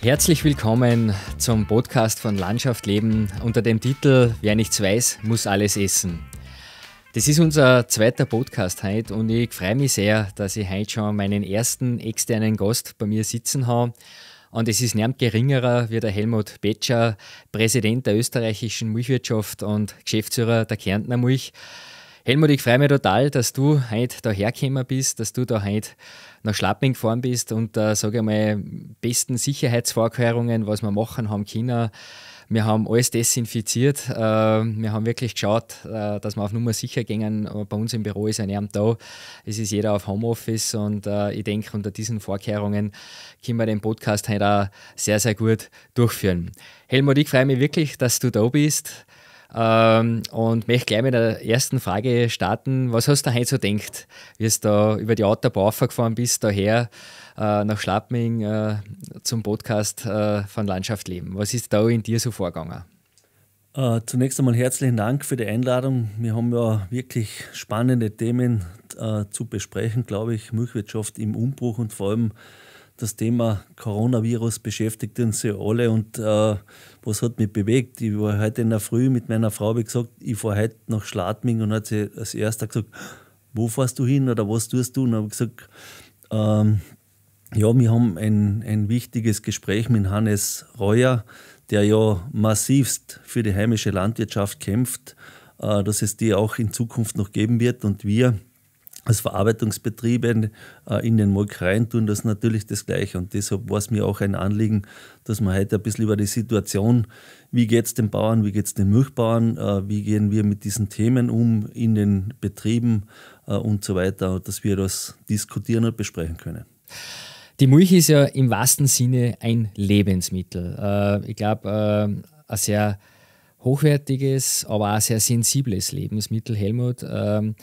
Herzlich willkommen zum Podcast von Landschaft Leben unter dem Titel Wer nichts weiß, muss alles essen. Das ist unser zweiter Podcast heute und ich freue mich sehr, dass ich heute schon meinen ersten externen Gast bei mir sitzen habe. Und es ist niemand geringerer wie der Helmut Betscher, Präsident der österreichischen Milchwirtschaft und Geschäftsführer der Kärntner Milch. Helmut, ich freue mich total, dass du heute dahergekommen bist, dass du da heute nach Schlapping gefahren bist und äh, sage ich mal, besten Sicherheitsvorkehrungen, was wir machen haben können. Wir haben alles desinfiziert. Äh, wir haben wirklich geschaut, äh, dass wir auf Nummer sicher gehen. Bei uns im Büro ist ein Arm da. Es ist jeder auf Homeoffice und äh, ich denke, unter diesen Vorkehrungen können wir den Podcast heute auch sehr, sehr gut durchführen. Helmut, ich freue mich wirklich, dass du da bist. Ähm, und möchte gleich mit der ersten Frage starten. Was hast du heute so gedacht, wie du da über die Autobahn gefahren bist, daher äh, nach Schlappming äh, zum Podcast äh, von Landschaft leben? Was ist da in dir so vorgegangen? Äh, zunächst einmal herzlichen Dank für die Einladung. Wir haben ja wirklich spannende Themen äh, zu besprechen, glaube ich. Milchwirtschaft im Umbruch und vor allem das Thema Coronavirus beschäftigt uns ja alle und äh, was hat mich bewegt? Ich war heute in der Früh mit meiner Frau, wie gesagt, ich fahre heute nach Schladming und hat sie als erster gesagt, wo fährst du hin oder was tust du? Und habe gesagt, ähm, ja, wir haben ein, ein wichtiges Gespräch mit Hannes Reuer, der ja massivst für die heimische Landwirtschaft kämpft, äh, dass es die auch in Zukunft noch geben wird und wir als Verarbeitungsbetriebe äh, in den Molkereien tun das natürlich das Gleiche. Und deshalb war es mir auch ein Anliegen, dass man heute ein bisschen über die Situation, wie geht es den Bauern, wie geht es den Milchbauern, äh, wie gehen wir mit diesen Themen um in den Betrieben äh, und so weiter, dass wir das diskutieren und besprechen können. Die Milch ist ja im wahrsten Sinne ein Lebensmittel. Ich glaube, ein sehr hochwertiges, aber auch sehr sensibles Lebensmittel, Helmut. Ähm,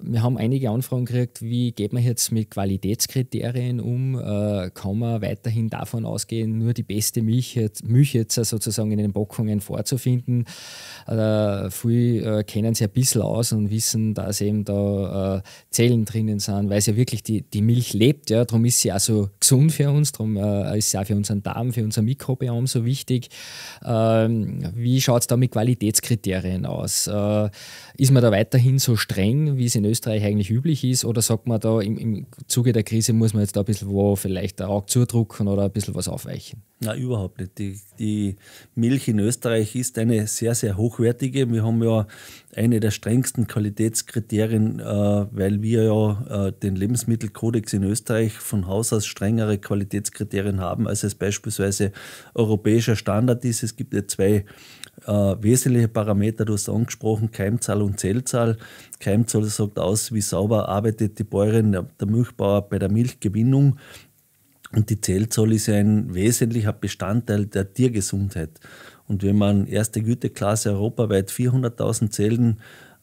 wir haben einige Anfragen gekriegt, wie geht man jetzt mit Qualitätskriterien um? Äh, kann man weiterhin davon ausgehen, nur die beste Milch, jetzt, Milch jetzt sozusagen in den Packungen vorzufinden? Äh, viele äh, kennen sich ein bisschen aus und wissen, dass eben da äh, Zellen drinnen sind, weil es ja wirklich die, die Milch lebt. Ja? Darum ist sie auch so gesund für uns, darum äh, ist sie auch für unseren Darm, für unser Mikrobiom so wichtig. Ähm, wie schaut es da mit Qualitätskriterien aus? Äh, ist man da weiterhin so streng, wie es in Österreich eigentlich üblich ist? Oder sagt man da, im, im Zuge der Krise muss man jetzt da ein bisschen wo vielleicht auch zudrucken oder ein bisschen was aufweichen? Na überhaupt nicht. Die, die, Milch in Österreich ist eine sehr, sehr hochwertige. Wir haben ja eine der strengsten Qualitätskriterien, äh, weil wir ja äh, den Lebensmittelkodex in Österreich von Haus aus strengere Qualitätskriterien haben, als es beispielsweise europäischer Standard ist. Es gibt ja zwei äh, wesentliche Parameter, du hast angesprochen, Keimzahl und Zellzahl. Keimzahl sagt aus, wie sauber arbeitet die Bäuerin, äh, der Milchbauer bei der Milchgewinnung. Und die Zellzahl ist ein wesentlicher Bestandteil der Tiergesundheit. Und wenn man erste Güteklasse europaweit 400.000 Zellen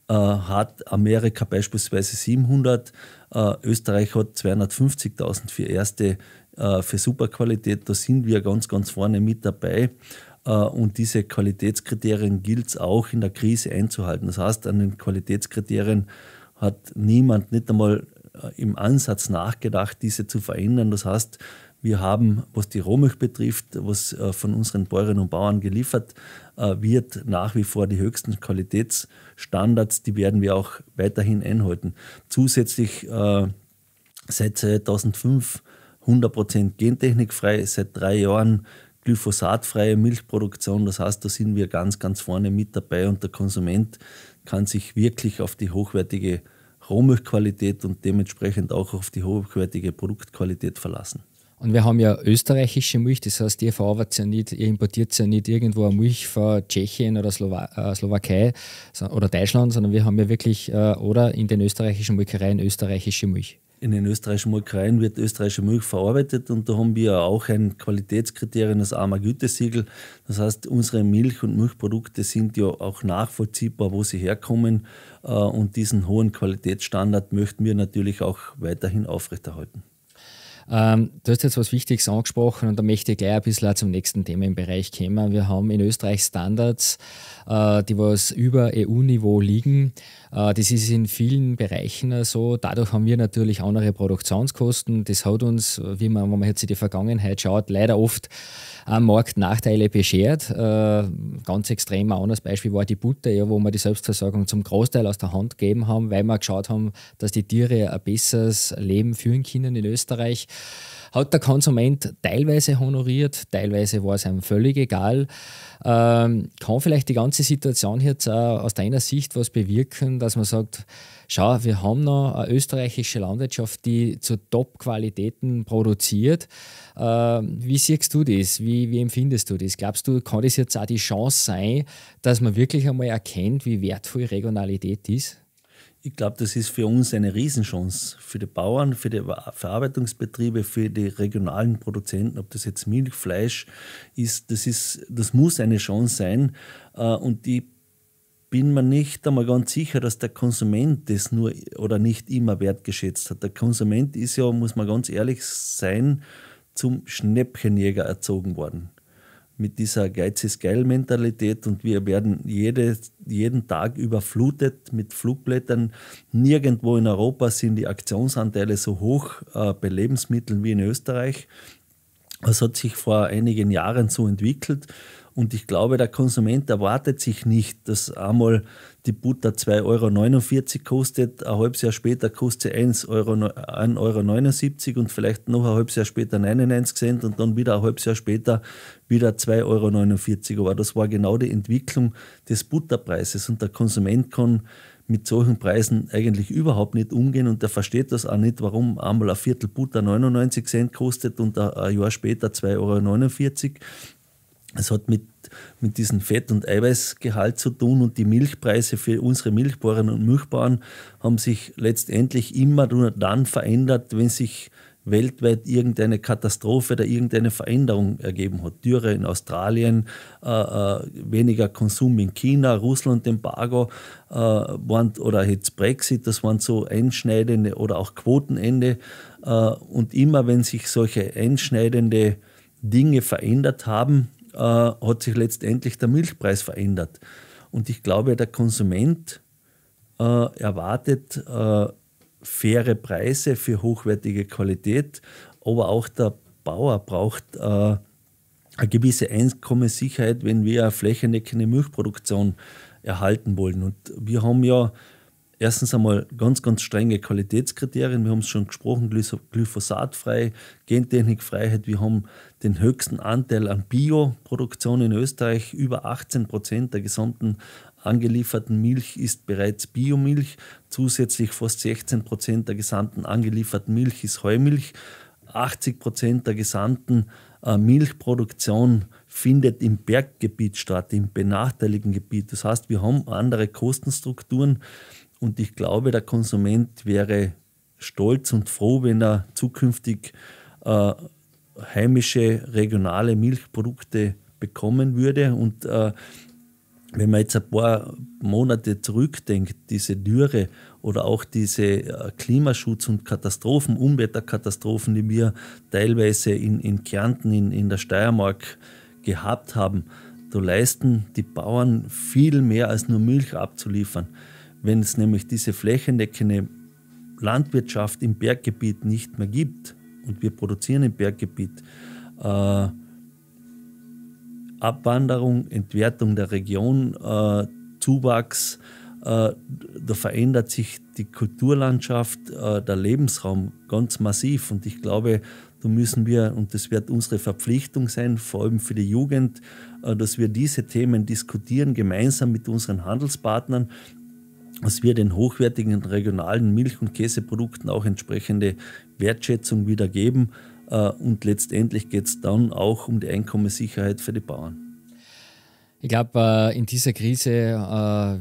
äh, hat, Amerika beispielsweise 700, äh, Österreich hat 250.000 für erste, äh, für Superqualität, da sind wir ganz, ganz vorne mit dabei. Äh, und diese Qualitätskriterien gilt es auch in der Krise einzuhalten. Das heißt, an den Qualitätskriterien hat niemand nicht einmal äh, im Ansatz nachgedacht, diese zu verändern. Das heißt, wir haben, was die Rohmilch betrifft, was äh, von unseren Bäuerinnen und Bauern geliefert wird, nach wie vor die höchsten Qualitätsstandards. Die werden wir auch weiterhin einhalten. Zusätzlich seit 2005 100% gentechnikfrei, seit drei Jahren glyphosatfreie Milchproduktion. Das heißt, da sind wir ganz, ganz vorne mit dabei und der Konsument kann sich wirklich auf die hochwertige Rohmilchqualität und dementsprechend auch auf die hochwertige Produktqualität verlassen. Und wir haben ja österreichische Milch, das heißt, ihr verarbeitet ja nicht, ihr importiert ja nicht irgendwo eine Milch von Tschechien oder Slowa äh, Slowakei oder Deutschland, sondern wir haben ja wirklich äh, oder in den österreichischen Molkereien österreichische Milch in den österreichischen Molkereien wird österreichische Milch verarbeitet und da haben wir auch ein Qualitätskriterium, das armer Gütesiegel. Das heißt, unsere Milch- und Milchprodukte sind ja auch nachvollziehbar, wo sie herkommen äh, und diesen hohen Qualitätsstandard möchten wir natürlich auch weiterhin aufrechterhalten. Ähm, du hast jetzt was Wichtiges angesprochen und da möchte ich gleich ein bisschen zum nächsten Thema im Bereich kommen. Wir haben in Österreich Standards, äh, die was über EU-Niveau liegen. Äh, das ist in vielen Bereichen so. Dadurch haben wir natürlich andere Produktionskosten. Das hat uns, wie man, wenn man jetzt in die Vergangenheit schaut, leider oft am Markt Nachteile beschert. Äh, ganz extrem ein anderes Beispiel war die Butter, ja, wo wir die Selbstversorgung zum Großteil aus der Hand gegeben haben, weil wir geschaut haben, dass die Tiere ein besseres Leben führen können in Österreich hat der Konsument teilweise honoriert, teilweise war es einem völlig egal. Ähm, kann vielleicht die ganze Situation jetzt auch aus deiner Sicht was bewirken, dass man sagt, schau, wir haben noch eine österreichische Landwirtschaft, die zu Top-Qualitäten produziert. Ähm, wie siehst du das? Wie, wie empfindest du das? Glaubst du, kann das jetzt auch die Chance sein, dass man wirklich einmal erkennt, wie wertvoll Regionalität ist? ich glaube, das ist für uns eine Riesenchance. Für die Bauern, für die Verarbeitungsbetriebe, für die regionalen Produzenten, ob das jetzt Milchfleisch ist, das, ist, das muss eine Chance sein. Äh, und ich bin mir nicht einmal ganz sicher, dass der Konsument das nur oder nicht immer wertgeschätzt hat. Der Konsument ist ja, muss man ganz ehrlich sein, zum Schnäppchenjäger erzogen worden mit dieser Geiz ist geil Mentalität und wir werden jede, jeden Tag überflutet mit Flugblättern. Nirgendwo in Europa sind die Aktionsanteile so hoch äh, bei Lebensmitteln wie in Österreich. Das hat sich vor einigen Jahren so entwickelt und ich glaube, der Konsument erwartet sich nicht, dass einmal die Butter 2,49 Euro kostet, ein halbes Jahr später kostet sie 1,79 Euro, und vielleicht noch ein halbes Jahr später 99 Cent und dann wieder ein halbes Jahr später wieder 2,49 Euro. Aber das war genau die Entwicklung des Butterpreises und der Konsument kann mit solchen Preisen eigentlich überhaupt nicht umgehen und der versteht das auch nicht, warum einmal ein Viertel Butter 99 Cent kostet und ein Jahr später 2,49 Euro. Es hat mit, mit diesem Fett- und Eiweißgehalt zu tun und die Milchpreise für unsere Milchbauerinnen und Milchbauern haben sich letztendlich immer nur dann verändert, wenn sich weltweit irgendeine Katastrophe oder irgendeine Veränderung ergeben hat. Dürre in Australien, äh, äh, weniger Konsum in China, Russland-Embargo äh, waren, oder jetzt Brexit, das waren so einschneidende oder auch Quotenende. Äh, und immer wenn sich solche einschneidende Dinge verändert haben, äh, hat sich letztendlich der Milchpreis verändert. Und ich glaube, der Konsument äh, erwartet äh, faire Preise für hochwertige Qualität, aber auch der Bauer braucht äh, eine gewisse Einkommenssicherheit, wenn wir eine flächendeckende Milchproduktion erhalten wollen. Und wir haben ja erstens einmal ganz, ganz strenge Qualitätskriterien. Wir haben es schon gesprochen, glyphosatfrei, Gentechnikfreiheit. Wir haben den höchsten Anteil an Bioproduktion in Österreich. Über 18 Prozent der gesamten angelieferten Milch ist bereits Biomilch. Zusätzlich fast 16 Prozent der gesamten angelieferten Milch ist Heumilch. 80 Prozent der gesamten äh, Milchproduktion findet im Berggebiet statt, im benachteiligten Gebiet. Das heißt, wir haben andere Kostenstrukturen. Und ich glaube, der Konsument wäre stolz und froh, wenn er zukünftig äh, heimische, regionale Milchprodukte bekommen würde. Und äh, wenn man jetzt ein paar Monate zurückdenkt, diese Dürre oder auch diese äh, Klimaschutz- und Katastrophen, Unwetterkatastrophen, die wir teilweise in, in Kärnten, in, in der Steiermark gehabt haben, da leisten die Bauern viel mehr als nur Milch abzuliefern. Wenn es nämlich diese flächendeckende Landwirtschaft im Berggebiet nicht mehr gibt und wir produzieren im Berggebiet, äh, Abwanderung, Entwertung der Region, äh, Zuwachs, äh, da verändert sich die Kulturlandschaft, äh, der Lebensraum ganz massiv. Und ich glaube, da müssen wir, und das wird unsere Verpflichtung sein, vor allem für die Jugend, äh, dass wir diese Themen diskutieren, gemeinsam mit unseren Handelspartnern, dass wir den hochwertigen regionalen Milch- und Käseprodukten auch entsprechende Wertschätzung wiedergeben. Äh, und letztendlich geht es dann auch um die Einkommenssicherheit für die Bauern. Ich glaube, äh, in dieser Krise äh,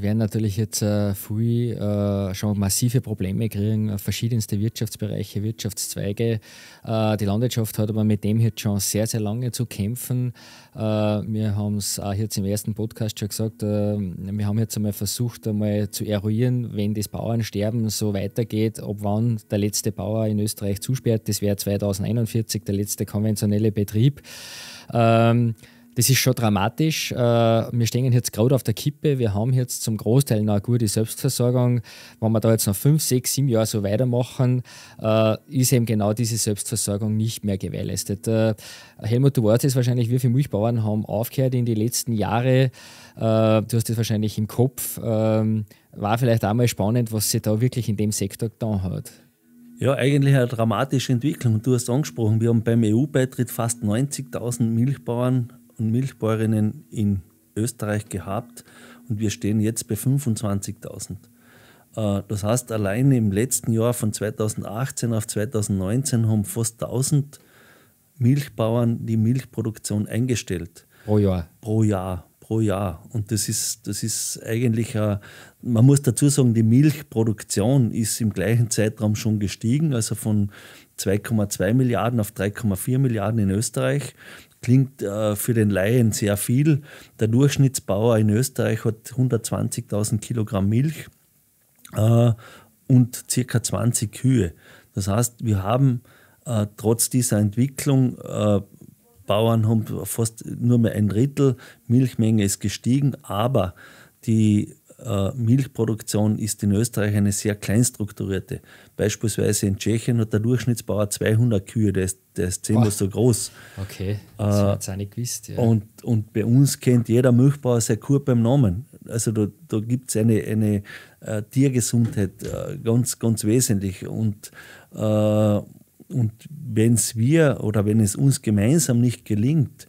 werden natürlich jetzt früh äh, schon massive Probleme kriegen, verschiedenste Wirtschaftsbereiche, Wirtschaftszweige. die Landwirtschaft hat aber mit dem jetzt schon sehr, sehr lange zu kämpfen. wir haben es auch jetzt im ersten Podcast schon gesagt, wir haben jetzt einmal versucht, einmal zu eruieren, wenn das Bauernsterben so weitergeht, ob wann der letzte Bauer in Österreich zusperrt. Das wäre 2041 der letzte konventionelle Betrieb. Ähm, das ist schon dramatisch. Äh, wir stehen jetzt gerade auf der Kippe. Wir haben jetzt zum Großteil noch eine gute Selbstversorgung. Wenn wir da jetzt noch fünf, sechs, sieben Jahre so weitermachen, äh, ist eben genau diese Selbstversorgung nicht mehr gewährleistet. Äh, Helmut, du warst jetzt wahrscheinlich, wie viele Milchbauern haben aufgehört in den letzten Jahren? du hast das wahrscheinlich im Kopf. Ähm, war vielleicht auch mal spannend, was sie da wirklich in dem Sektor getan hat. Ja, eigentlich eine dramatische Entwicklung. Du hast angesprochen, wir haben beim EU-Beitritt fast 90.000 Milchbauern und Milchbäuerinnen in Österreich gehabt und wir stehen jetzt bei 25.000. Äh, das heißt, allein im letzten Jahr von 2018 auf 2019 haben fast 1000 Milchbauern die Milchproduktion eingestellt. Pro Jahr. Pro Jahr, pro Jahr. Und das ist, das ist eigentlich, a, äh, man muss dazu sagen, die Milchproduktion ist im gleichen Zeitraum schon gestiegen, also von 2,2 Milliarden auf 3,4 Milliarden in Österreich klingt äh, für den Laien sehr viel. Der Durchschnittsbauer in Österreich hat 120.000 Kilogramm Milch äh, und circa 20 Kühe. Das heißt, wir haben äh, trotz dieser Entwicklung äh, Bauern haben fast nur mehr ein Drittel, Milchmenge ist gestiegen, aber die äh, Milchproduktion ist in Österreich eine sehr kleinstrukturierte. Beispielsweise in Tschechien hat der Durchschnittsbauer 200 Kühe, der ist, der ist zehnmal oh. so groß. Okay, äh, das äh, habe auch nicht gewusst. Ja. Und, und bei uns kennt jeder Milchbauer sehr Kuh beim Namen. Also da, da gibt es eine, eine äh, Tiergesundheit äh, ganz, ganz wesentlich. Und, äh, und wenn es wir oder wenn es uns gemeinsam nicht gelingt,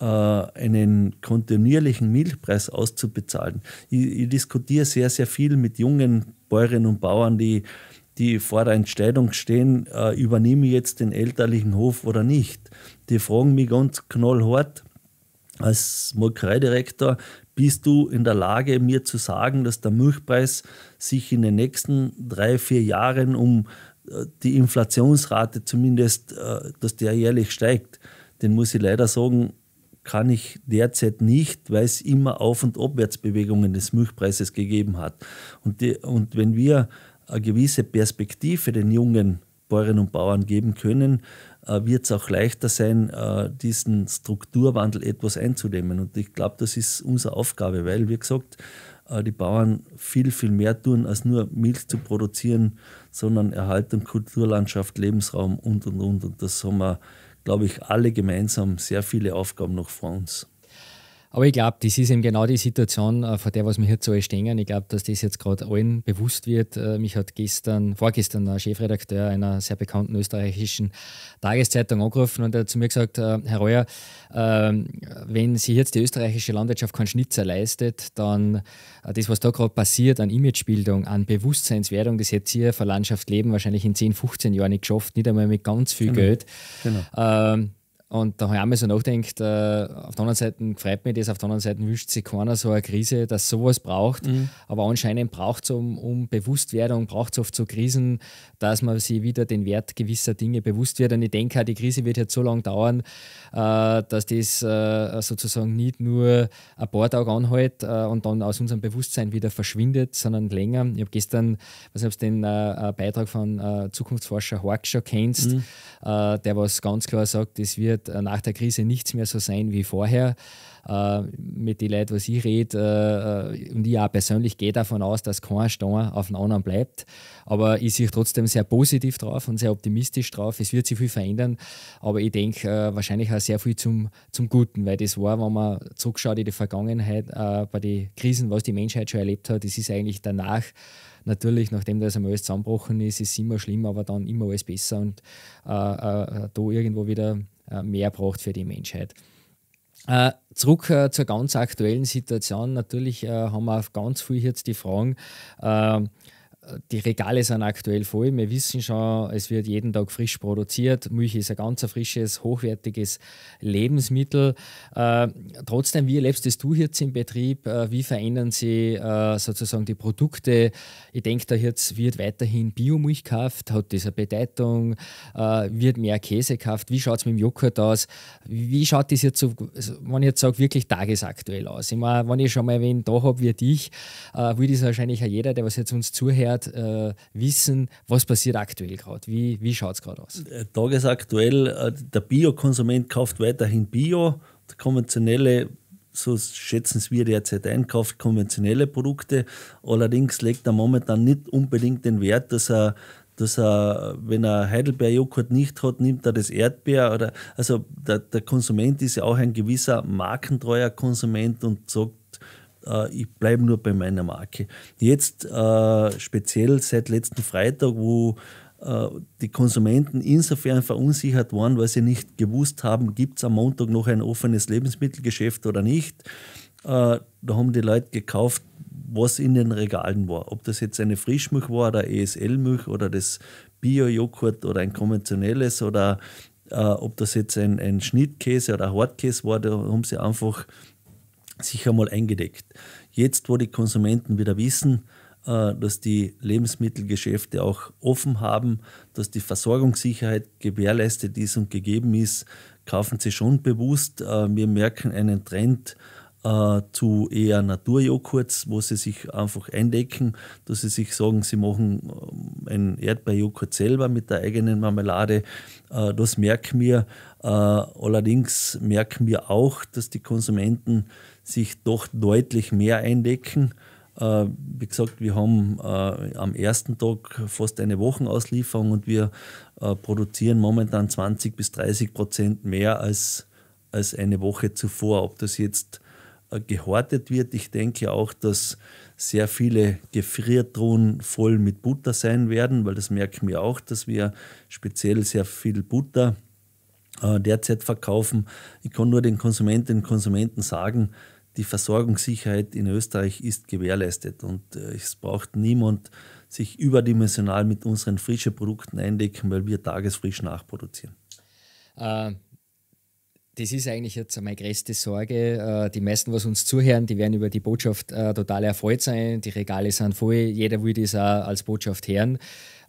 äh, einen kontinuierlichen Milchpreis auszubezahlen. Ich, ich, diskutiere sehr, sehr viel mit jungen Bäuerinnen und Bauern, die, die vor der Entscheidung stehen, äh, übernehme ich jetzt den elterlichen Hof oder nicht. Die fragen mich ganz knallhart als Molkereidirektor, bist du in der Lage, mir zu sagen, dass der Milchpreis sich in den nächsten drei, vier Jahren um äh, die Inflationsrate zumindest, äh, dass der jährlich steigt? Den muss ich leider sagen, kann ich derzeit nicht, weil es immer Auf- und Abwärtsbewegungen des Milchpreises gegeben hat. Und, die, und wenn wir eine gewisse Perspektive den jungen Bäuerinnen und Bauern geben können, äh, wird es auch leichter sein, äh, diesen Strukturwandel etwas einzudämmen. Und ich glaube, das ist unsere Aufgabe, weil, wie gesagt, äh, die Bauern viel, viel mehr tun, als nur Milch zu produzieren, sondern Erhaltung, Kulturlandschaft, Lebensraum und, und, und. Und das haben wir glaube ich, alle gemeinsam sehr viele Aufgaben noch vor uns. Aber ich glaube, das ist eben genau die Situation, äh, vor der was wir hier zu stehen. Ich glaube, dass das jetzt gerade allen bewusst wird. Äh, mich hat gestern, vorgestern ein Chefredakteur einer sehr bekannten österreichischen Tageszeitung angerufen und er hat zu mir gesagt, äh, Herr Reuer, ähm, wenn sich jetzt die österreichische Landwirtschaft keinen Schnitzer leistet, dann das, was da gerade passiert an Imagebildung, an Bewusstseinswerdung, das hätte Sie für Landschaft leben wahrscheinlich in 10, 15 Jahren nicht geschafft, nicht einmal mit ganz viel genau. Geld. Genau. Ähm, und da habe ich auch mal so nachgedacht, äh, auf der anderen Seite freut mich das, auf der anderen Seite wünscht sich keiner so eine Krise, dass sowas braucht. Mhm. Aber anscheinend braucht es um, um Bewusstwerdung, braucht es oft so Krisen, dass man sich wieder den Wert gewisser Dinge bewusst wird. Und ich denke, auch, die Krise wird jetzt so lange dauern, äh, dass das äh, sozusagen nicht nur ein paar Tage anhält äh, und dann aus unserem Bewusstsein wieder verschwindet, sondern länger. Ich habe gestern, weiß nicht, ob du den Beitrag von äh, Zukunftsforscher Hork schon kennst, mhm. Äh, der was ganz klar sagt, es wird wird äh, nach der Krise nichts mehr so sein wie vorher. Äh, mit den Leuten, was ich rede, äh, und ich auch persönlich gehe davon aus, dass kein Stein auf den anderen bleibt. Aber ich sehe trotzdem sehr positiv drauf und sehr optimistisch drauf. Es wird sich viel verändern, aber ich denke wahrscheinlich auch sehr viel zum, zum Guten, weil das war, wenn man zurückschaut in die Vergangenheit, bei den Krisen, was die Menschheit schon erlebt hat, das ist eigentlich danach natürlich, nachdem das einmal alles zusammenbrochen ist, ist es immer schlimm, aber dann immer alles besser und äh, äh, da irgendwo wieder äh, mehr braucht für die Menschheit. Äh, zurück äh, zur ganz aktuellen Situation. Natürlich äh, haben wir auf ganz viel jetzt die Fragen ähm, die Regale sind aktuell voll. Wir wissen schon, es wird jeden Tag frisch produziert. Milch ist ein ganz frisches, hochwertiges Lebensmittel. Äh, trotzdem, wie erlebst das du jetzt im Betrieb? Äh, wie verändern Sie äh, sozusagen die Produkte? Ich denke, da jetzt wird weiterhin Biomilch gekauft. Hat diese Bedeutung? Äh, wird mehr Käse gekauft? Wie schaut es mit dem Joghurt aus? Wie schaut das jetzt, so, also, wenn ich jetzt sage, wirklich tagesaktuell aus? Ich meine, wenn ich schon mal wen da habe wie dich, äh, will das wahrscheinlich auch jeder, der was jetzt uns zuhört, gerade äh, wissen, was passiert aktuell gerade? Wie, wie schaut es gerade aus? Äh, tagesaktuell, äh, der Biokonsument kauft weiterhin Bio, der konventionelle so schätzen es wir derzeit ein, kauft konventionelle Produkte. Allerdings legt er momentan nicht unbedingt den Wert, dass er, dass er wenn er Heidelbeer-Joghurt nicht hat, nimmt er das Erdbeer. Oder, also der, der Konsument ist ja auch ein gewisser markentreuer Konsument und sagt, äh, ich bleibe nur bei meiner Marke. Jetzt äh, speziell seit letzten Freitag, wo äh, die Konsumenten insofern verunsichert waren, weil sie nicht gewusst haben, gibt es am Montag noch ein offenes Lebensmittelgeschäft oder nicht. Äh, da haben die Leute gekauft, was in den Regalen war. Ob das jetzt eine Frischmilch war oder ESL-Milch oder das Bio-Joghurt oder ein konventionelles oder äh, ob das jetzt ein, ein Schnittkäse oder Hartkäse war, da haben sie einfach sich einmal eingedeckt. Jetzt, wo die Konsumenten wieder wissen, äh, dass die Lebensmittelgeschäfte auch offen haben, dass die Versorgungssicherheit gewährleistet ist und gegeben ist, kaufen sie schon bewusst. Äh, wir merken einen Trend äh, zu eher Naturjoghurts, wo sie sich einfach eindecken, dass sie sich sagen, sie machen ähm, einen Erdbeerjoghurt selber mit der eigenen Marmelade. Das merken wir. Äh, allerdings merken wir auch, dass die Konsumenten sich doch deutlich mehr eindecken. Äh, wie gesagt, wir haben äh, am ersten Tag fast eine Wochenauslieferung und wir produzieren momentan 20 bis 30 Prozent mehr als, als eine Woche zuvor. Ob das jetzt gehortet wird, ich denke auch, dass sehr viele Gefriertruhen voll mit Butter sein werden, weil das merken wir auch, dass wir speziell sehr viel Butter äh, äh, derzeit verkaufen. Ich kann nur den Konsumentinnen und Konsumenten sagen, die Versorgungssicherheit in Österreich ist gewährleistet und äh, es braucht niemand sich überdimensional mit unseren frischen Produkten eindecken, weil wir tagesfrisch nachproduzieren. Äh, das ist eigentlich jetzt meine größte Sorge. Äh, die meisten, was uns zuhören, die werden über die Botschaft total erfreut sein. Die Regale sind voll, jeder will das auch als Botschaft hören.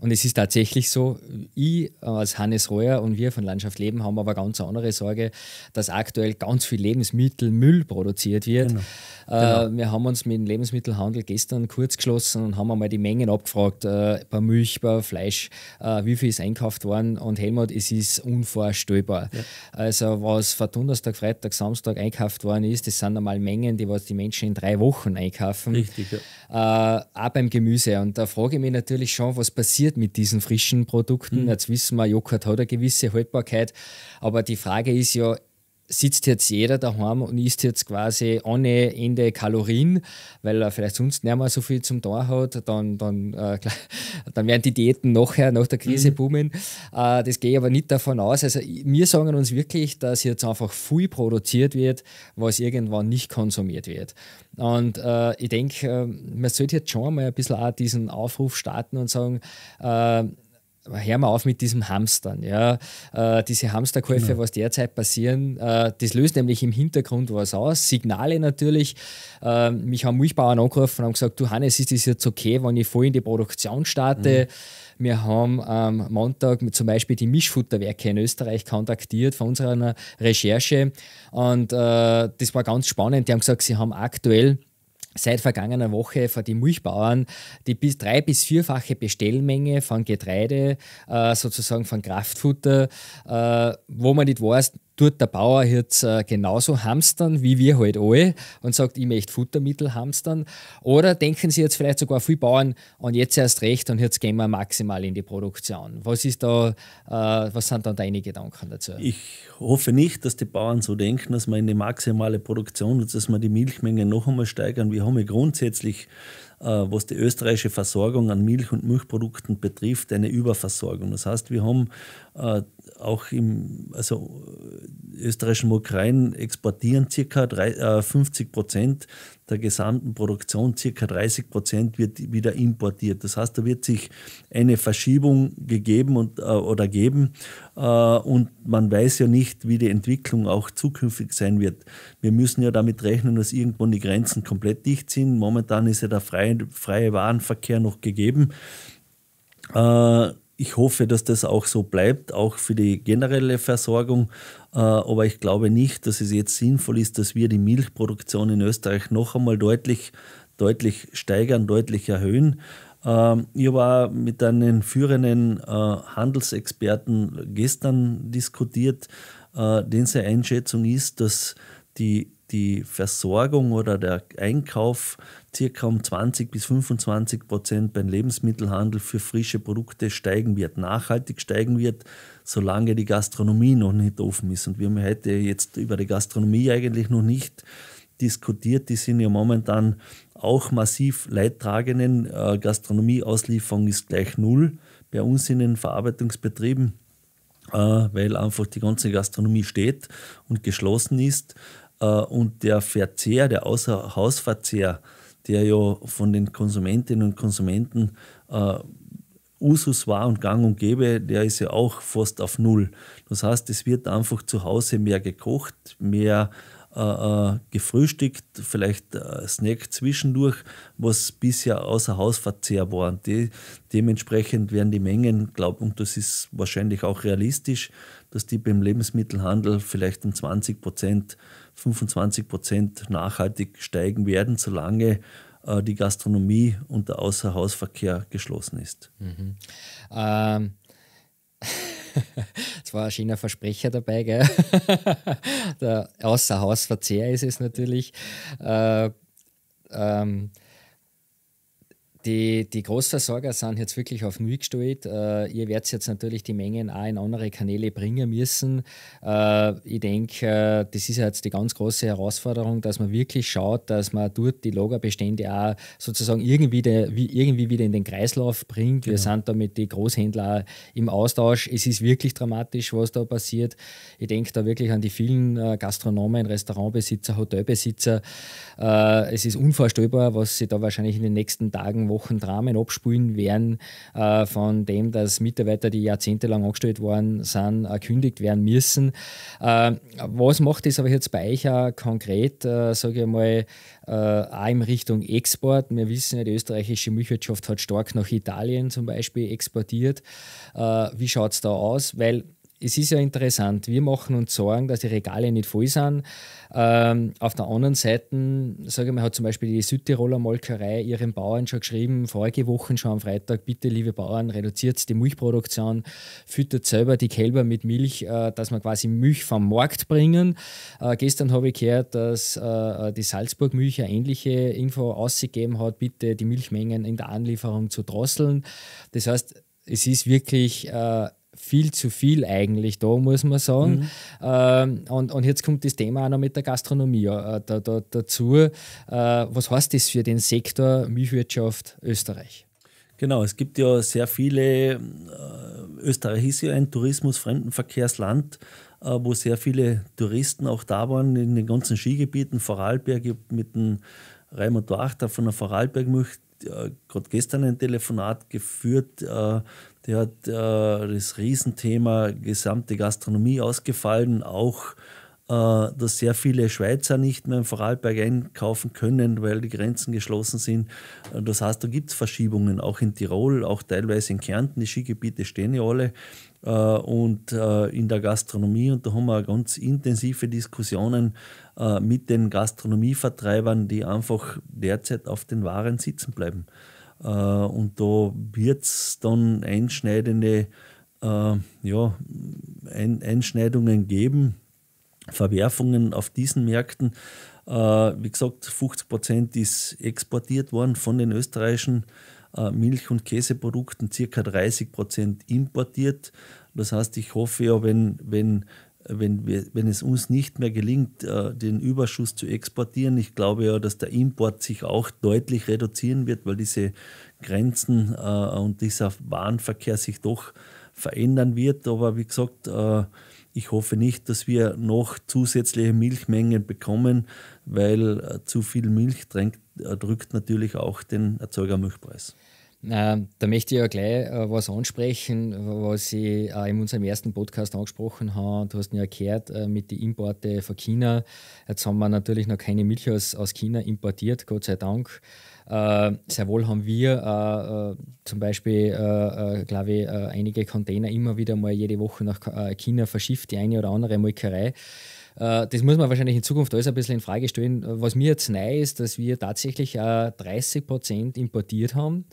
Und es ist tatsächlich so, ich als Hannes Reuer und wir von Landschaft Leben haben aber ganz andere Sorge, dass aktuell ganz viel Lebensmittelmüll produziert wird. Genau. Äh, genau. Wir haben uns mit dem Lebensmittelhandel gestern kurz geschlossen und haben einmal die Mengen abgefragt, äh, bei Milch, bei Fleisch, äh, wie viel ist einkauft worden. Und Helmut, es ist unvorstellbar. Ja. Also was vor Donnerstag, Freitag, Samstag einkauft worden ist, das sind einmal Mengen, die was die Menschen in drei Wochen einkaufen. Richtig, ja. Äh, auch beim Gemüse. Und da frage ich mich natürlich schon, was passiert passiert mit diesen frischen Produkten. Mhm. Jetzt wissen wir, Joghurt hat eine gewisse Haltbarkeit, aber die Frage ist ja, sitzt jetzt jeder daheim und isst jetzt quasi ohne Ende Kalorien, weil er vielleicht sonst nicht mehr so viel zum Tor hat, dann, dann, äh, dann werden die Diäten nachher, nach der Krise mhm. boomen. Äh, das gehe ich aber nicht davon aus. Also wir sagen uns wirklich, dass jetzt einfach viel produziert wird, was irgendwann nicht konsumiert wird. Und äh, ich denke, ähm, man sollte jetzt schon mal ein bisschen auch diesen Aufruf starten und sagen, äh, hör mal auf mit diesem Hamstern. Ja. Äh, diese Hamsterkäufe, genau. was derzeit passieren, äh, das löst nämlich im Hintergrund was aus. Signale natürlich. Äh, mich haben Milchbauern angerufen und haben gesagt, du Hannes, ist das jetzt okay, wenn ich voll in die Produktion starte? Mhm. Wir haben am ähm, Montag zum Beispiel die Mischfutterwerke in Österreich kontaktiert von unserer Recherche und äh, das war ganz spannend. Die haben gesagt, sie haben aktuell seit vergangener Woche für die Milchbauern die bis drei- bis vierfache Bestellmenge von Getreide, äh, sozusagen von Kraftfutter, äh, wo man nicht weiß, tut der Bauer jetzt äh, genauso hamstern, wie wir heute halt alle und sagt, ich möchte Futtermittel hamstern. Oder denken Sie jetzt vielleicht sogar viel Bauern, und jetzt erst recht und jetzt gehen wir maximal in die Produktion. Was ist da, äh, was sind dann deine Gedanken dazu? Ich hoffe nicht, dass die Bauern so denken, dass wir in die maximale Produktion, und dass wir die Milchmenge noch einmal steigern. Wir haben ja grundsätzlich äh, was die österreichische Versorgung an Milch und Milchprodukten betrifft, eine Überversorgung. Das heißt, wir haben äh, auch im also äh, österreichischen Molkereien exportieren circa äh, 50 Prozent der gesamten Produktion, circa 30 Prozent wird wieder importiert. Das heißt, da wird sich eine Verschiebung gegeben und, äh, oder geben äh, und man weiß ja nicht, wie die Entwicklung auch zukünftig sein wird. Wir müssen ja damit rechnen, dass irgendwann die Grenzen komplett dicht sind. Momentan ist ja der freie, freie Warenverkehr noch gegeben. Äh, ich hoffe, dass das auch so bleibt, auch für die generelle Versorgung. Äh, aber ich glaube nicht, dass es jetzt sinnvoll ist, dass wir die Milchproduktion in Österreich noch einmal deutlich, deutlich steigern, deutlich erhöhen. Ähm, ich war mit einem führenden äh, Handelsexperten gestern diskutiert, äh, den seine Einschätzung ist, dass die die Versorgung oder der Einkauf circa um 20 bis 25 Prozent beim Lebensmittelhandel für frische Produkte steigen wird, nachhaltig steigen wird, solange die Gastronomie noch nicht offen ist. Und wir haben heute jetzt über die Gastronomie eigentlich noch nicht diskutiert. Die sind ja momentan auch massiv Leidtragenden. Äh, Gastronomieauslieferung ist gleich null bei uns in den Verarbeitungsbetrieben äh, weil einfach die ganze Gastronomie steht und geschlossen ist. Äh, und der Verzehr, der Außerhausverzehr, der ja von den Konsumentinnen und Konsumenten äh, Usus war und gang und gäbe, der ist ja auch fast auf Null. Das heißt, es wird einfach zu Hause mehr gekocht, mehr äh, äh gefrühstückt, vielleicht äh, Snack zwischendurch, was bisher außer Haus verzehrbar war. De dementsprechend werden die Mengen, glaube und das ist wahrscheinlich auch realistisch, dass die beim Lebensmittelhandel vielleicht um 20 Prozent 25 Prozent nachhaltig steigen werden, solange äh, die Gastronomie und der Außerhausverkehr geschlossen ist. Mhm. Ähm. Es war ein schöner Versprecher dabei, gell? Der Außerhausverzehr ist es natürlich. Äh, ähm, die, die Großversorger sind jetzt wirklich auf Null gestellt. Äh, ihr werdet jetzt natürlich die Mengen auch in andere Kanäle bringen müssen. Äh, ich denke, äh, das ist jetzt die ganz große Herausforderung, dass man wirklich schaut, dass man dort die Lagerbestände auch sozusagen irgendwie, de, wie, irgendwie wieder in den Kreislauf bringt. Genau. Wir sind da mit den Großhändlern im Austausch. Es ist wirklich dramatisch, was da passiert. Ich denke da wirklich an die vielen äh, Gastronomen, Restaurantbesitzer, Hotelbesitzer. Äh, es ist unvorstellbar, was sie da wahrscheinlich in den nächsten Tagen machen, Dramen abspulen werden, äh, von dem, dass Mitarbeiter, die jahrzehntelang angestellt worden sind, äh, erkündigt werden müssen. Äh, was macht das aber jetzt bei euch auch konkret, äh, sage ich mal, äh, auch in Richtung Export? Wir wissen ja, die österreichische Milchwirtschaft hat stark nach Italien zum Beispiel exportiert. Äh, wie schaut es da aus? Weil es ist ja interessant, wir machen uns Sorgen, dass die Regale nicht voll sind. Ähm, auf der anderen Seite, sage ich mal, hat zum Beispiel die Südtiroler Molkerei ihren Bauern schon geschrieben, vorige Woche schon am Freitag, bitte liebe Bauern, reduziert die Milchproduktion, füttert selber die Kälber mit Milch, äh, dass wir quasi Milch vom Markt bringen. Äh, gestern habe ich gehört, dass äh, die Salzburg Milch eine ähnliche Info ausgegeben hat, bitte die Milchmengen in der Anlieferung zu drosseln. Das heißt, es ist wirklich äh, viel zu viel eigentlich da, muss man sagen. Mhm. Ähm, und, und jetzt kommt das Thema auch noch mit der Gastronomie äh, da, da, dazu. Äh, was heißt das für den Sektor Milchwirtschaft Österreich? Genau, es gibt ja sehr viele, äh, Österreich ist ja ein Tourismus-Fremdenverkehrsland, äh, wo sehr viele Touristen auch da waren, in den ganzen Skigebieten, Vorarlberg mit dem Raimund Wachter von der Vorarlbergmilch äh, gerade gestern ein Telefonat geführt, äh, der hat äh, das Riesenthema gesamte Gastronomie ausgefallen, auch äh, dass sehr viele Schweizer nicht mehr im Vorarlberg einkaufen können, weil die Grenzen geschlossen sind. Äh, das heißt, da gibt es Verschiebungen, auch in Tirol, auch teilweise in Kärnten. Die Skigebiete stehen ja alle. Äh, und in der Gastronomie, und da haben wir ganz intensive Diskussionen mit den Gastronomievertreibern, die einfach derzeit auf den Waren sitzen bleiben. Und da wird es dann einschneidende ja, Einschneidungen geben, Verwerfungen auf diesen Märkten. Äh, wie gesagt, 50 Prozent ist exportiert worden von den österreichischen äh, Milch- und Käseprodukten, circa 30 Prozent importiert. Das heißt, ich hoffe ja, wenn, wenn, wenn, wir, wenn es uns nicht mehr gelingt, äh, den Überschuss zu exportieren, ich glaube ja, dass der Import sich auch deutlich reduzieren wird, weil diese Grenzen äh, und dieser Warenverkehr sich doch verändern wird. Aber wie gesagt, äh, ich hoffe nicht, dass wir noch zusätzliche Milchmengen bekommen, weil äh, zu viel Milch drängt, äh, drückt natürlich auch den Erzeugermilchpreis. Da möchte ich ja gleich äh, was ansprechen, was ich auch in unserem ersten Podcast angesprochen habe. Du hast ja gehört mit den Importen von China. Jetzt haben wir natürlich noch keine Milch aus China importiert, Gott sei Dank. Äh, sehr wohl haben wir äh, äh zum Beispiel, äh, äh, glaube ich, einige Container immer wieder mal jede Woche nach China verschifft, die eine oder andere Molkerei. Das muss man wahrscheinlich in Zukunft alles ein bisschen in Frage stellen. Was mir jetzt neu ist, dass wir tatsächlich 30 Prozent importiert haben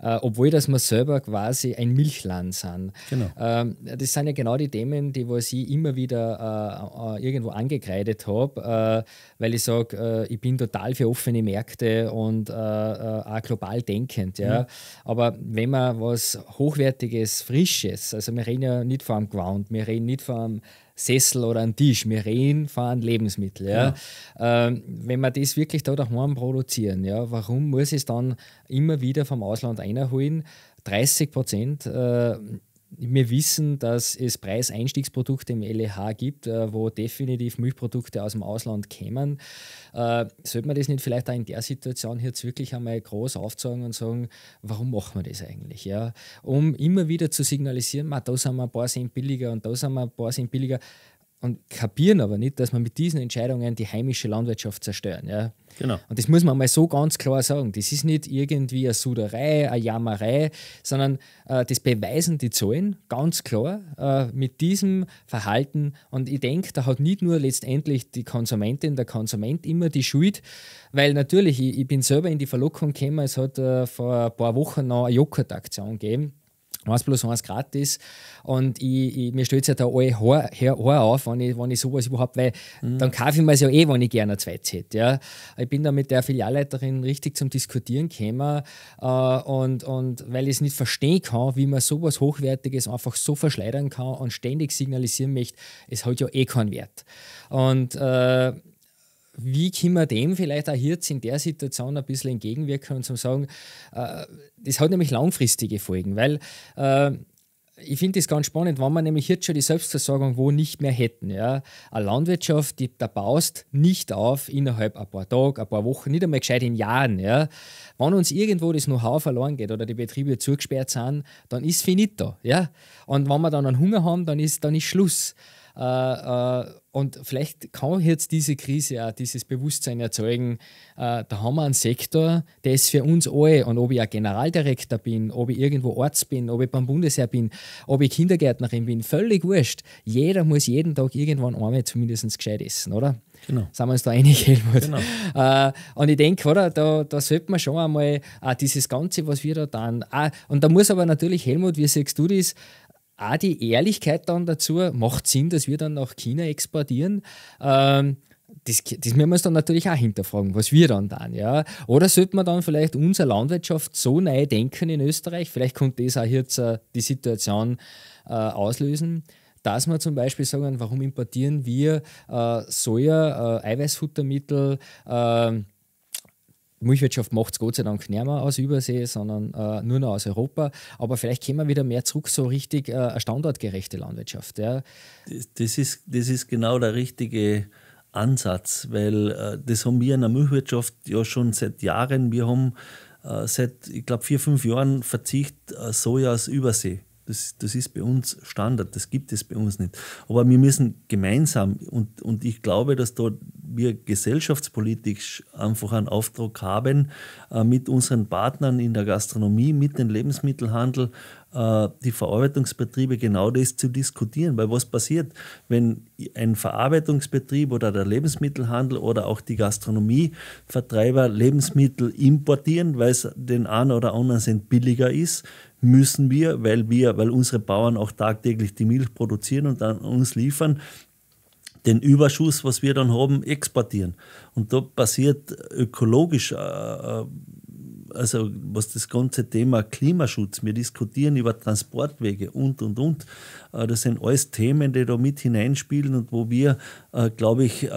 äh, obwohl dass wir selber quasi ein Milchland sind. Genau. Ähm, das sind ja genau die Themen, die was ich immer wieder äh, äh irgendwo angekreidet habe, äh, weil ich sage, äh, ich bin total für offene Märkte und äh, auch global denkend. Ja? Mhm. Aber wenn man was Hochwertiges, Frisches, also wir reden ja nicht von einem Ground, wir reden nicht von einem Sessel oder einen Tisch. Wir reden von Lebensmittel. Ja. ja. Genau. Ähm, wenn wir das wirklich da daheim produzieren, ja, warum muss ich es dann immer wieder vom Ausland einholen? 30 Prozent. Äh, wir wissen, dass es Preiseinstiegsprodukte im LEH gibt, äh, wo definitiv Milchprodukte aus dem Ausland kämen. Äh, sollte man das nicht vielleicht auch in der Situation jetzt wirklich einmal groß aufzeigen und sagen, warum machen wir das eigentlich? Ja? Um immer wieder zu signalisieren, ma, da sind wir ein paar Cent billiger und da sind wir ein paar Cent billiger und kapieren aber nicht, dass man mit diesen Entscheidungen die heimische Landwirtschaft zerstören. Ja? Genau. Und das muss man mal so ganz klar sagen. Das ist nicht irgendwie eine Suderei, eine Jammerei, sondern äh, das beweisen die Zahlen ganz klar äh, mit diesem Verhalten. Und ich denke, da hat nicht nur letztendlich die Konsumentin, der Konsument immer die Schuld, weil natürlich, ich, ich bin selber in die Verlockung gekommen, es hat äh, vor ein paar Wochen noch eine Joghurt-Aktion gegeben. 1 plus 1 gratis. Und ich, ich mir stellt es ja da alle Haar, Haar, auf, wenn ich, wenn ich sowas überhaupt, weil mhm. dann kaufe ich mir es ja eh, wenn ich gerne ein zweites hätte. Ja. Ich bin da mit der Filialleiterin richtig zum Diskutieren gekommen äh, und, und weil ich es nicht verstehen kann, wie man sowas Hochwertiges einfach so verschleudern kann und ständig signalisieren möchte, es hat ja eh keinen Wert. Und äh, wie können wir dem vielleicht auch jetzt in der Situation ein bisschen entgegenwirken und zum sagen, äh, das hat nämlich langfristige Folgen, weil äh, ich finde das ganz spannend, wenn wir nämlich jetzt schon die Selbstversorgung wo nicht mehr hätten. Ja. Eine Landwirtschaft, die, da baust nicht auf innerhalb ein paar Tage, ein paar Wochen, nicht einmal gescheit in Jahren. Ja. Wenn uns irgendwo das Know-how verloren geht oder die Betriebe zugesperrt sind, dann ist finito. Ja. Und wenn wir dann einen Hunger haben, dann ist, dann ist Schluss. Äh, äh, und vielleicht kann jetzt diese Krise auch dieses Bewusstsein erzeugen, äh, da haben wir einen Sektor, der ist für uns alle, und ob ich ein Generaldirektor bin, ob ich irgendwo Arzt bin, ob ich beim Bundesheer bin, ob ich Kindergärtnerin bin, völlig wurscht. Jeder muss jeden Tag irgendwann einmal zumindest gescheit essen, oder? Genau. Sind wir uns da einig, Helmut? Genau. Äh, und ich denke, da, da sollte man schon einmal auch dieses Ganze, was wir da tun, auch, und da muss aber natürlich, Helmut, wie siehst du das, auch die Ehrlichkeit dann dazu, macht Sinn, dass wir dann nach China exportieren. Ähm, das, das müssen wir uns dann natürlich auch hinterfragen, was wir dann dann, ja. Oder sollte man dann vielleicht unsere Landwirtschaft so neu denken in Österreich, vielleicht könnte das auch jetzt äh, die Situation äh, auslösen, dass man zum Beispiel sagen, warum importieren wir äh, Soja, äh, Eiweißfuttermittel, ähm, die Milchwirtschaft macht es Gott sei Dank nicht mehr aus Übersee, sondern äh, nur noch aus Europa. Aber vielleicht kommen wir wieder mehr zurück, so richtig äh, eine standortgerechte Landwirtschaft. Ja. Das, das, ist, das ist genau der richtige Ansatz, weil äh, das haben wir in der Milchwirtschaft ja schon seit Jahren. Wir haben äh, seit, ich glaube, vier, fünf Jahren Verzicht äh, Soja aus Übersee. Das, das ist bei uns Standard, das gibt es bei uns nicht. Aber wir müssen gemeinsam, und, und ich glaube, dass da wir gesellschaftspolitisch einfach einen Auftrag haben, äh, mit unseren Partnern in der Gastronomie, mit dem Lebensmittelhandel, äh, die Verarbeitungsbetriebe genau das zu diskutieren. Weil was passiert, wenn ein Verarbeitungsbetrieb oder der Lebensmittelhandel oder auch die Gastronomievertreiber Lebensmittel importieren, weil es den einen oder anderen sind billiger ist, müssen wir, weil wir, weil unsere Bauern auch tagtäglich die Milch produzieren und dann uns liefern, den Überschuss, was wir dann haben, exportieren. Und da passiert ökologisch, äh, äh, also was das ganze Thema Klimaschutz, wir diskutieren über Transportwege und, und, und. Äh, das sind alles Themen, die da mit hineinspielen und wo wir, glaube ich,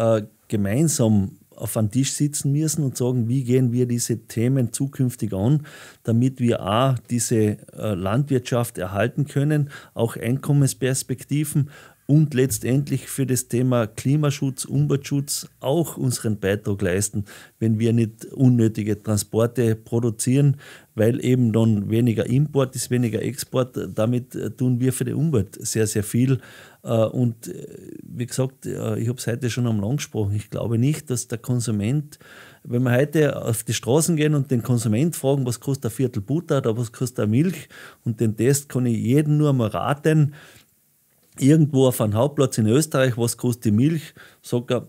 gemeinsam auf einen Tisch sitzen müssen und sagen, wie gehen wir diese Themen zukünftig an, damit wir auch diese äh, Landwirtschaft erhalten können, auch Einkommensperspektiven und letztendlich für das Thema Klimaschutz, Umweltschutz auch unseren Beitrag leisten, wenn wir nicht unnötige Transporte produzieren, weil eben dann weniger Import ist, weniger Export. Damit äh, tun wir für die Umwelt sehr, sehr viel. Äh, und äh, wie gesagt, äh, ich habe es heute schon am Lang gesprochen. Ich glaube nicht, dass der Konsument, wenn wir heute auf die Straßen gehen und den Konsument fragen, was kostet ein Viertel Butter oder was kostet eine Milch, und den Test kann ich jedem nur mal raten, irgendwo auf einem Hauptplatz in Österreich, was kostet die Milch, sagt er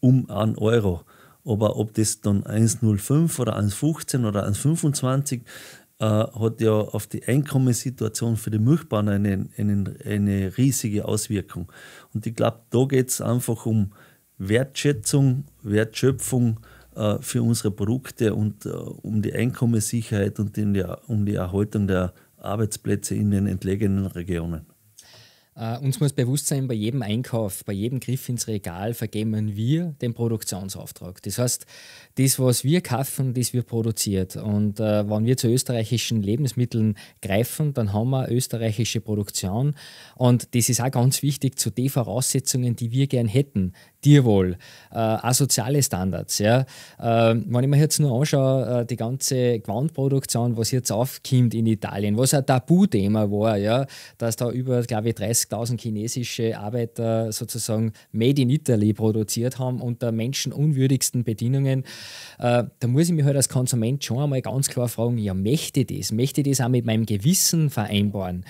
um einen Euro. Aber ob das dann 1,05 oder 1,15 oder 1,25, äh, hat ja auf die Einkommenssituation für die Milchbauern eine, eine, eine riesige Auswirkung. Und ich glaube, da geht es einfach um Wertschätzung, Wertschöpfung äh, für unsere Produkte und äh, um die Einkommenssicherheit und die, um die Erhaltung der Arbeitsplätze in den entlegenen Regionen. Uh, uns muss bewusst sein, bei jedem Einkauf, bei jedem Griff ins Regal vergeben wir den Produktionsauftrag. Das heißt, das, was wir kaufen, das wird produziert. Und uh, wenn wir zu österreichischen Lebensmitteln greifen, dann haben wir österreichische Produktion. Und das ist auch ganz wichtig zu den Voraussetzungen, die wir gern hätten. Tierwohl, äh, auch soziale Standards. Ja. Äh, wenn ich mir jetzt nur anschaue, äh, die ganze Quantproduktion, was jetzt aufkommt in Italien, was ein Tabuthema war, ja, dass da über, glaube ich, 30.000 chinesische Arbeiter sozusagen Made in Italy produziert haben unter menschenunwürdigsten Bedingungen. Äh, da muss ich mich halt als Konsument schon einmal ganz klar fragen, ja, möchte ich das? Möchte ich das auch mit meinem Gewissen vereinbaren?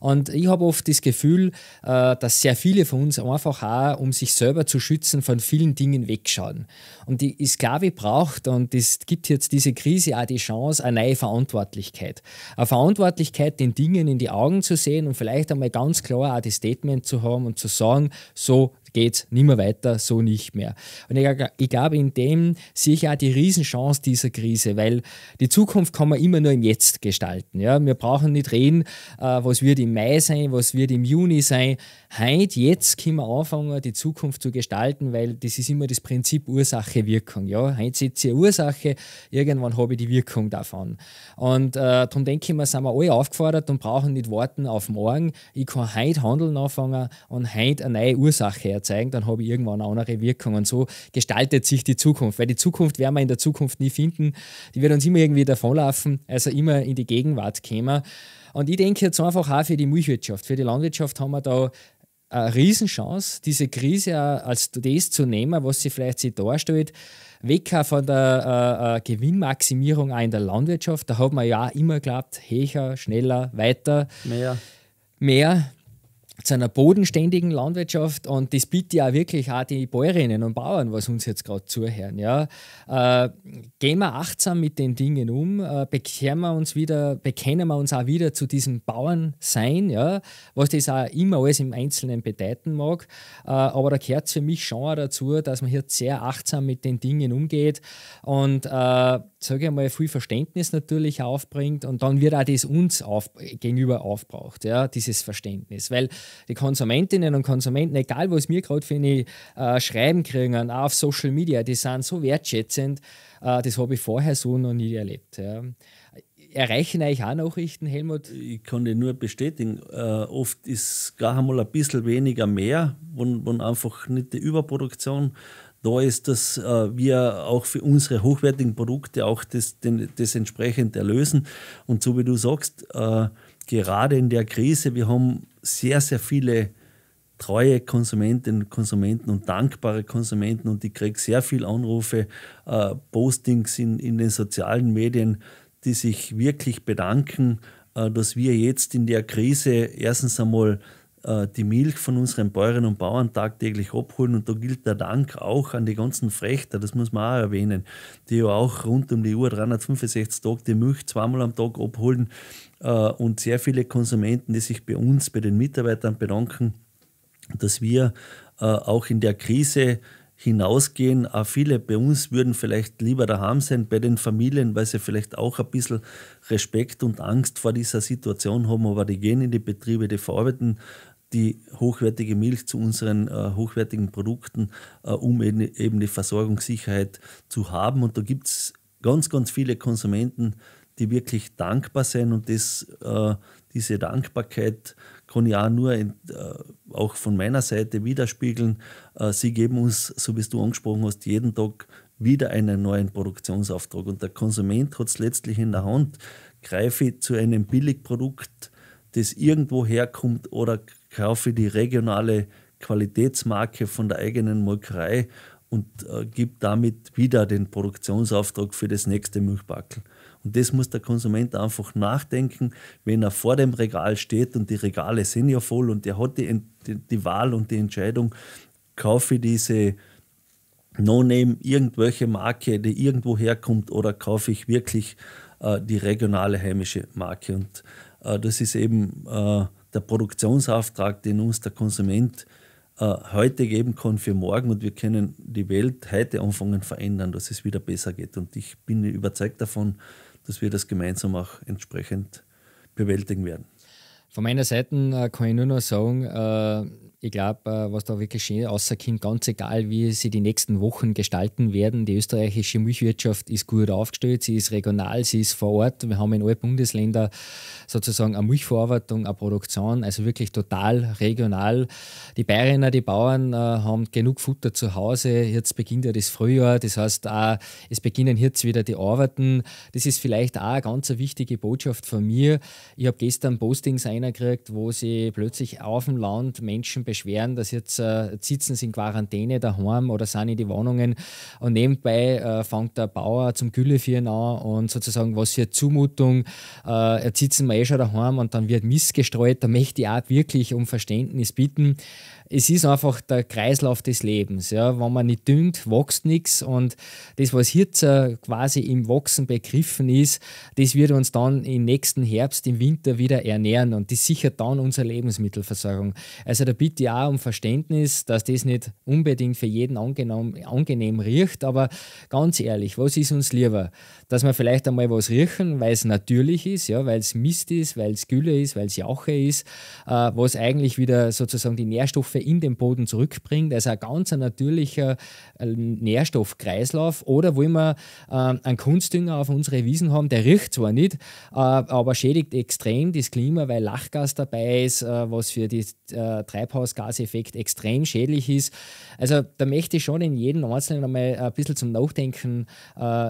Und ich habe oft das Gefühl, äh, dass sehr viele von uns einfach auch, um sich selber zu schützen, von vielen Dingen wegschauen. Und die Sklave braucht, und es gibt jetzt diese Krise auch die Chance, eine neue Verantwortlichkeit. Eine Verantwortlichkeit, den Dingen in die Augen zu sehen und vielleicht einmal ganz klar auch das Statement zu haben und zu sagen, so geht es nicht mehr weiter, so nicht mehr. Und ich, ich glaube, in dem sehe ich auch die Riesenchance dieser Krise, weil die Zukunft kann man immer nur im Jetzt gestalten. Ja? Wir brauchen nicht reden, äh, was wird in im Mai sein, was wird im Juni sein. Heute, jetzt können wir anfangen, die Zukunft zu gestalten, weil das ist immer das Prinzip Ursache-Wirkung. Ja? Heute setze ich Ursache, irgendwann habe ich die Wirkung davon. Und äh, darum denke ich mir, sind wir alle aufgefordert und brauchen nicht warten auf morgen. Ich kann heute handeln anfangen und heute eine neue Ursache erzeugen, dann habe ich irgendwann eine andere Wirkung. Und so gestaltet sich die Zukunft, weil die Zukunft werden wir in der Zukunft nie finden. Die wird uns immer irgendwie davonlaufen, also immer in die Gegenwart kommen. Und ich denke jetzt einfach auch für die Milchwirtschaft, für die Landwirtschaft haben wir da eine Riesenchance, diese Krise als das zu nehmen, was sie vielleicht sich darstellt, weg von der äh, äh, Gewinnmaximierung auch in der Landwirtschaft. Da hat man ja auch immer geglaubt, höher, schneller, weiter. Mehr. Mehr zu einer bodenständigen Landwirtschaft und das bitte ja wirklich auch die Bäuerinnen und Bauern, was uns jetzt gerade zuhören. Ja. Äh, gehen wir achtsam mit den Dingen um, äh, bekehren wir uns wieder, bekennen wir uns auch wieder zu diesem Bauernsein, ja, was das auch immer alles im Einzelnen bedeuten mag. Äh, aber da gehört es für mich schon auch dazu, dass man hier sehr achtsam mit den Dingen umgeht und äh, sage ich einmal, viel Verständnis natürlich aufbringt und dann wird auch das uns auf, gegenüber aufbraucht, ja, dieses Verständnis. Weil die Konsumentinnen und Konsumenten, egal was wir gerade für eine äh, Schreiben kriegen, auch auf Social Media, die sind so wertschätzend, äh, das habe ich vorher so noch nie erlebt. Ja. Erreichen euch auch Nachrichten, Helmut? Ich kann dir nur bestätigen, äh, oft ist gar einmal ein bisschen weniger mehr, wo, wo einfach nicht die Überproduktion äh, da ist, dass äh, wir auch für unsere hochwertigen Produkte auch das, den, das entsprechend erlösen. Und so wie du sagst, äh, gerade in der Krise, wir haben sehr, sehr viele treue Konsumentinnen Konsumenten und dankbare Konsumenten und ich kriege sehr viele Anrufe, äh, Postings in, in den sozialen Medien, die sich wirklich bedanken, äh, dass wir jetzt in der Krise erstens einmal äh, die Milch von unseren Bäuerinnen und Bauern tagtäglich abholen. Und da gilt der Dank auch an die ganzen Frechter, das muss man auch erwähnen, die ja auch rund um die Uhr 365 Tage die Milch zweimal am Tag abholen. Äh, und sehr viele Konsumenten, die sich bei uns, bei den Mitarbeitern bedanken, dass wir äh, auch in der Krise hinausgehen. Auch viele bei uns würden vielleicht lieber daheim sein, bei den Familien, weil sie vielleicht auch ein bisschen Respekt und Angst vor dieser Situation haben, aber die gehen in die Betriebe, die verarbeiten die hochwertige Milch zu unseren äh, hochwertigen Produkten, äh, um eben, eben die Versorgungssicherheit zu haben. Und da gibt es ganz, ganz viele Konsumenten, die wirklich dankbar sind und das, äh, diese Dankbarkeit kann ich auch nur in, äh, auch von meiner Seite widerspiegeln. Äh, sie geben uns, so wie du angesprochen hast, jeden Tag wieder einen neuen Produktionsauftrag und der Konsument hat es letztlich in der Hand. Greife ich zu einem Billigprodukt, das irgendwo herkommt oder kaufe die regionale Qualitätsmarke von der eigenen Molkerei und äh, gibt damit wieder den Produktionsauftrag für das nächste Milchbackel. Und das muss der Konsument einfach nachdenken, wenn er vor dem Regal steht und die Regale sind ja voll und er hat die, die Wahl und die Entscheidung, kaufe ich diese No-Name, irgendwelche Marke, die irgendwo herkommt oder kaufe ich wirklich äh, die regionale heimische Marke. Und äh, das ist eben äh, der Produktionsauftrag, den uns der Konsument äh, heute geben kann für morgen und wir können die Welt heute anfangen verändern, dass es wieder besser geht. Und ich bin überzeugt davon, dass wir das gemeinsam auch entsprechend bewältigen werden. Von meiner Seite kann ich nur noch sagen, ich glaube, äh, was da wirklich schön außerkommt, ganz egal, wie sie die nächsten Wochen gestalten werden, die österreichische Milchwirtschaft ist gut aufgestellt, sie ist regional, sie ist vor Ort. Wir haben in allen Bundesländern sozusagen eine Milchverarbeitung, eine Produktion, also wirklich total regional. Die Bayerinnen, die Bauern äh, haben genug Futter zu Hause. Jetzt beginnt ja das Frühjahr, das heißt, auch, äh, es beginnen jetzt wieder die Arbeiten. Das ist vielleicht auch eine ganz wichtige Botschaft von mir. Ich habe gestern Postings einer gekriegt, wo sie plötzlich auf dem Land Menschen beschweren, dass jetzt, äh, jetzt sitzen sie in Quarantäne daheim oder sind in die Wohnungen und nebenbei äh, fängt der Bauer zum Güllefieren an und sozusagen was hier Zumutung, äh, jetzt sitzen wir eh schon daheim und dann wird missgestreut, da möchte ich auch wirklich um Verständnis bitten es ist einfach der Kreislauf des Lebens. Ja? Wenn man nicht düngt, wächst nichts. Und das, was hier äh, quasi im Wachsen begriffen ist, das wird uns dann im nächsten Herbst, im Winter wieder ernähren. Und das sichert dann unsere Lebensmittelversorgung. Also da bitte ich auch um Verständnis, dass das nicht unbedingt für jeden angenehm, angenehm riecht. Aber ganz ehrlich, was ist uns lieber? Dass wir vielleicht einmal was riechen, weil es natürlich ist, ja? weil es Mist ist, weil es Gülle ist, weil es Jauche ist, äh, was eigentlich wieder sozusagen die Nährstoffe Nährstoffe in den Boden zurückbringt. Also ein ganz natürlicher äh, Nährstoffkreislauf. Oder wollen wir äh, einen Kunstdünger auf unsere Wiesen haben, der riecht zwar nicht, äh, aber schädigt extrem das Klima, weil Lachgas dabei ist, was für den Treibhausgaseffekt extrem schädlich ist. Also da möchte ich schon in jedem Einzelnen einmal ein bisschen zum Nachdenken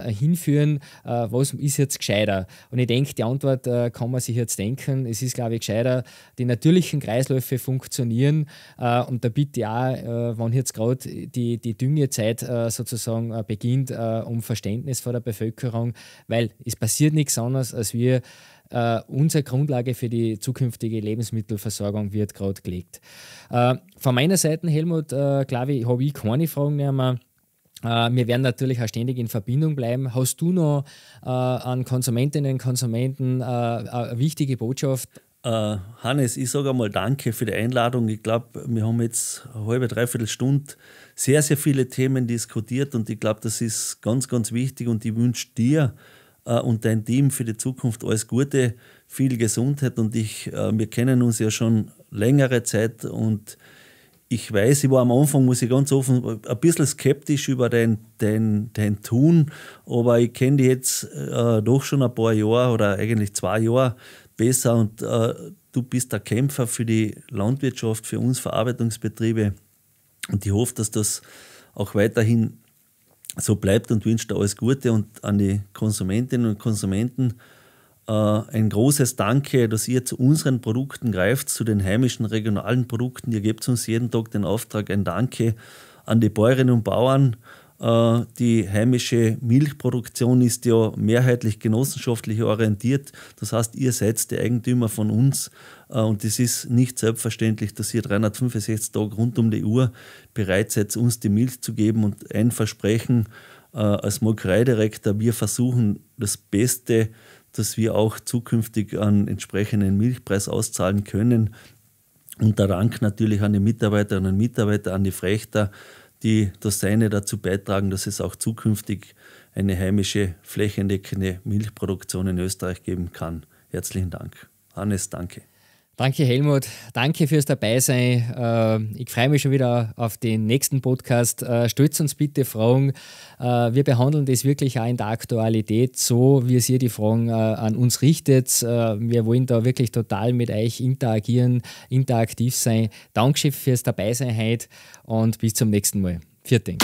hinführen, was ist jetzt gescheiter. Und ich denke, die Antwort kann man sich jetzt denken. Es ist, glaube ich, gescheiter, die natürlichen Kreisläufe funktionieren äh, und da bitte ich auch, äh, wenn jetzt gerade die, die Düngezeit äh, sozusagen äh, beginnt, äh, um Verständnis vor der Bevölkerung, weil es passiert nichts anderes, als wir äh, unsere Grundlage für die zukünftige Lebensmittelversorgung wird gerade gelegt. Äh, von meiner Seite, Helmut, äh, glaube ich, habe ich keine Fragen mehr. Äh, wir werden natürlich auch ständig in Verbindung bleiben. Hast du noch an Konsumentinnen und Konsumenten eine wichtige Botschaft äh, Hannes, ich sage einmal danke für die Einladung. Ich glaube, wir haben jetzt eine halbe, dreiviertel Stunde sehr, sehr viele Themen diskutiert und ich glaube, das ist ganz, ganz wichtig und ich wünsche dir äh, und dein Team für die Zukunft alles Gute, viel Gesundheit und ich, äh, wir kennen uns ja schon längere Zeit und ich weiß, ich war am Anfang, muss ich ganz offen, ein bisschen skeptisch über dein, dein, dein Tun, aber ich kenne dich jetzt doch schon ein paar Jahre oder eigentlich zwei Jahre besser und äh, du bist der Kämpfer für die Landwirtschaft, für uns Verarbeitungsbetriebe. Und ich hoffe, dass das auch weiterhin so bleibt und wünsche dir alles Gute und an die Konsumentinnen und Konsumenten äh, ein großes Danke, dass ihr zu unseren Produkten greift, zu den heimischen regionalen Produkten. Ihr gebt uns jeden Tag den Auftrag, ein Danke an die Bäuerinnen und Bauern, äh, die heimische Milchproduktion ist ja mehrheitlich genossenschaftlich orientiert. Das heißt, ihr seid die Eigentümer von uns. Äh, und es ist nicht selbstverständlich, dass ihr 365 Tage rund um die Uhr bereit seid, uns die Milch zu geben. Und ein Versprechen äh, als Molkereidirektor, wir versuchen das Beste, dass wir auch zukünftig einen entsprechenden Milchpreis auszahlen können. Und der Dank natürlich an die Mitarbeiterinnen und Mitarbeiter, an die Frechter die das Seine dazu beitragen, dass es auch zukünftig eine heimische flächendeckende Milchproduktion in Österreich geben kann. Herzlichen Dank. Hannes, danke. Danke Helmut, danke fürs Dabeisein. Äh, ich freue mich schon wieder auf den nächsten Podcast. Äh, stützt uns bitte Fragen. Äh, wir behandeln das wirklich auch in der Aktualität so, wie es ihr die Fragen an uns richtet. Wir wollen da wirklich total mit euch interagieren, interaktiv sein. Dankeschön fürs Dabeisein heute und bis zum nächsten Mal. Vierte.